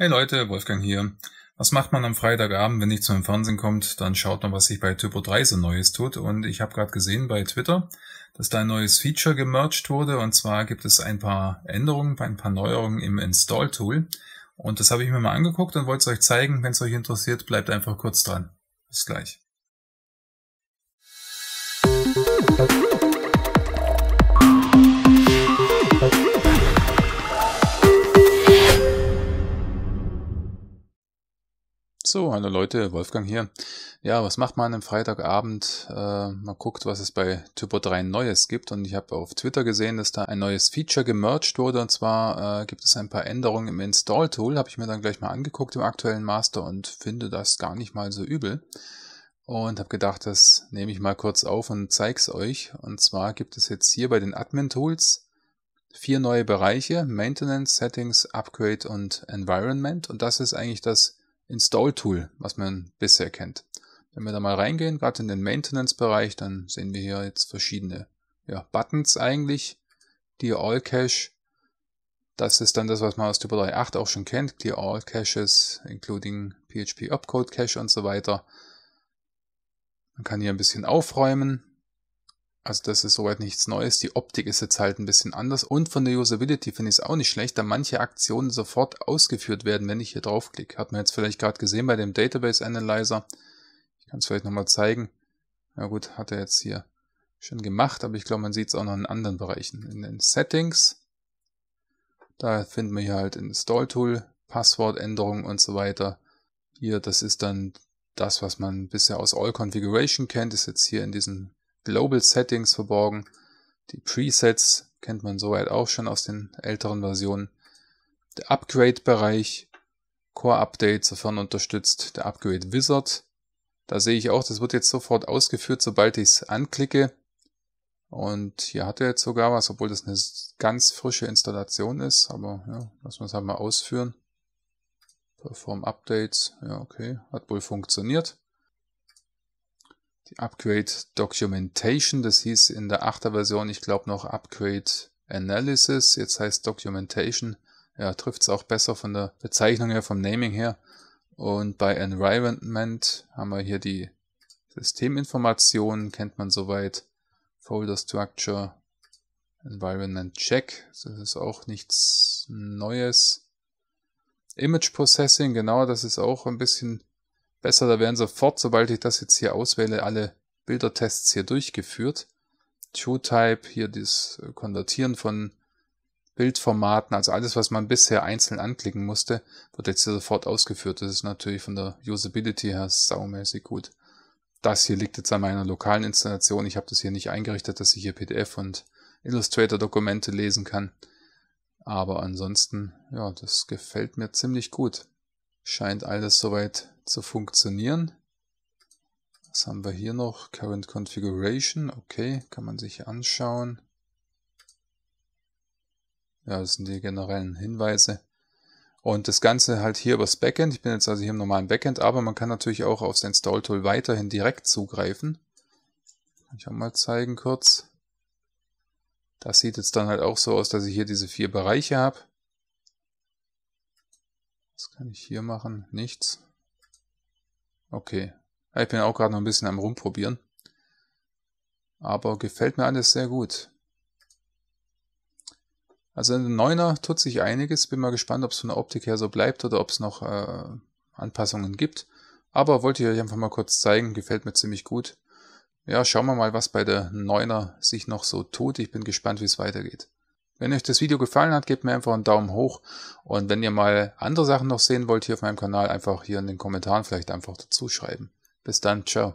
Hey Leute, Wolfgang hier. Was macht man am Freitagabend, wenn nicht zum Fernsehen kommt? Dann schaut man, was sich bei Typo 3 so Neues tut. Und ich habe gerade gesehen bei Twitter, dass da ein neues Feature gemerged wurde. Und zwar gibt es ein paar Änderungen, ein paar Neuerungen im Install-Tool. Und das habe ich mir mal angeguckt und wollte es euch zeigen. Wenn es euch interessiert, bleibt einfach kurz dran. Bis gleich. So, hallo Leute, Wolfgang hier. Ja, was macht man am Freitagabend? Äh, man guckt, was es bei Typo 3 Neues gibt und ich habe auf Twitter gesehen, dass da ein neues Feature gemerged wurde und zwar äh, gibt es ein paar Änderungen im Install-Tool, habe ich mir dann gleich mal angeguckt im aktuellen Master und finde das gar nicht mal so übel und habe gedacht, das nehme ich mal kurz auf und zeige es euch. Und zwar gibt es jetzt hier bei den Admin-Tools vier neue Bereiche, Maintenance, Settings, Upgrade und Environment und das ist eigentlich das Install-Tool, was man bisher kennt. Wenn wir da mal reingehen, gerade in den Maintenance-Bereich, dann sehen wir hier jetzt verschiedene ja, Buttons eigentlich. Clear All Cache, das ist dann das, was man aus Typo 3.8 auch schon kennt. Clear All Caches, including PHP Opcode Cache und so weiter. Man kann hier ein bisschen aufräumen. Also das ist soweit nichts Neues. Die Optik ist jetzt halt ein bisschen anders. Und von der Usability finde ich es auch nicht schlecht, da manche Aktionen sofort ausgeführt werden, wenn ich hier draufklicke. Hat man jetzt vielleicht gerade gesehen bei dem Database Analyzer. Ich kann es vielleicht nochmal zeigen. Na ja gut, hat er jetzt hier schon gemacht, aber ich glaube, man sieht es auch noch in anderen Bereichen. In den Settings, da finden wir hier halt Install Tool, Passwortänderungen und so weiter. Hier, das ist dann das, was man bisher aus All Configuration kennt, ist jetzt hier in diesem Global Settings verborgen. Die Presets kennt man soweit auch schon aus den älteren Versionen. Der Upgrade-Bereich, Core Update, sofern unterstützt, der Upgrade Wizard. Da sehe ich auch, das wird jetzt sofort ausgeführt, sobald ich es anklicke. Und hier hat er jetzt sogar was, obwohl das eine ganz frische Installation ist, aber ja, lassen wir es halt mal ausführen. Perform Updates, ja okay, hat wohl funktioniert die Upgrade Documentation. Das hieß in der 8er Version, ich glaube noch Upgrade Analysis. Jetzt heißt Documentation. Ja, trifft es auch besser von der Bezeichnung her, vom Naming her. Und bei Environment haben wir hier die Systeminformationen, kennt man soweit. Folder Structure, Environment Check, das ist auch nichts Neues. Image Processing, genau, das ist auch ein bisschen besser, da werden sofort, sobald ich das jetzt hier auswähle, alle Bildertests hier durchgeführt. TrueType, hier das Konvertieren von Bildformaten, also alles, was man bisher einzeln anklicken musste, wird jetzt hier sofort ausgeführt. Das ist natürlich von der Usability her saumäßig gut. Das hier liegt jetzt an meiner lokalen Installation. Ich habe das hier nicht eingerichtet, dass ich hier PDF und Illustrator-Dokumente lesen kann. Aber ansonsten, ja, das gefällt mir ziemlich gut. Scheint alles soweit zu funktionieren. Was haben wir hier noch? Current Configuration, okay, kann man sich anschauen. Ja, das sind die generellen Hinweise. Und das Ganze halt hier übers Backend. Ich bin jetzt also hier im normalen Backend, aber man kann natürlich auch aufs Install-Tool weiterhin direkt zugreifen. Kann ich auch mal zeigen kurz. Das sieht jetzt dann halt auch so aus, dass ich hier diese vier Bereiche habe. Was kann ich hier machen? Nichts. Okay. Ich bin auch gerade noch ein bisschen am rumprobieren. Aber gefällt mir alles sehr gut. Also in den 9er tut sich einiges. Bin mal gespannt, ob es von der Optik her so bleibt oder ob es noch äh, Anpassungen gibt. Aber wollte ich euch einfach mal kurz zeigen. Gefällt mir ziemlich gut. Ja, schauen wir mal, was bei der 9er sich noch so tut. Ich bin gespannt, wie es weitergeht. Wenn euch das Video gefallen hat, gebt mir einfach einen Daumen hoch. Und wenn ihr mal andere Sachen noch sehen wollt hier auf meinem Kanal, einfach hier in den Kommentaren vielleicht einfach dazu schreiben. Bis dann, ciao.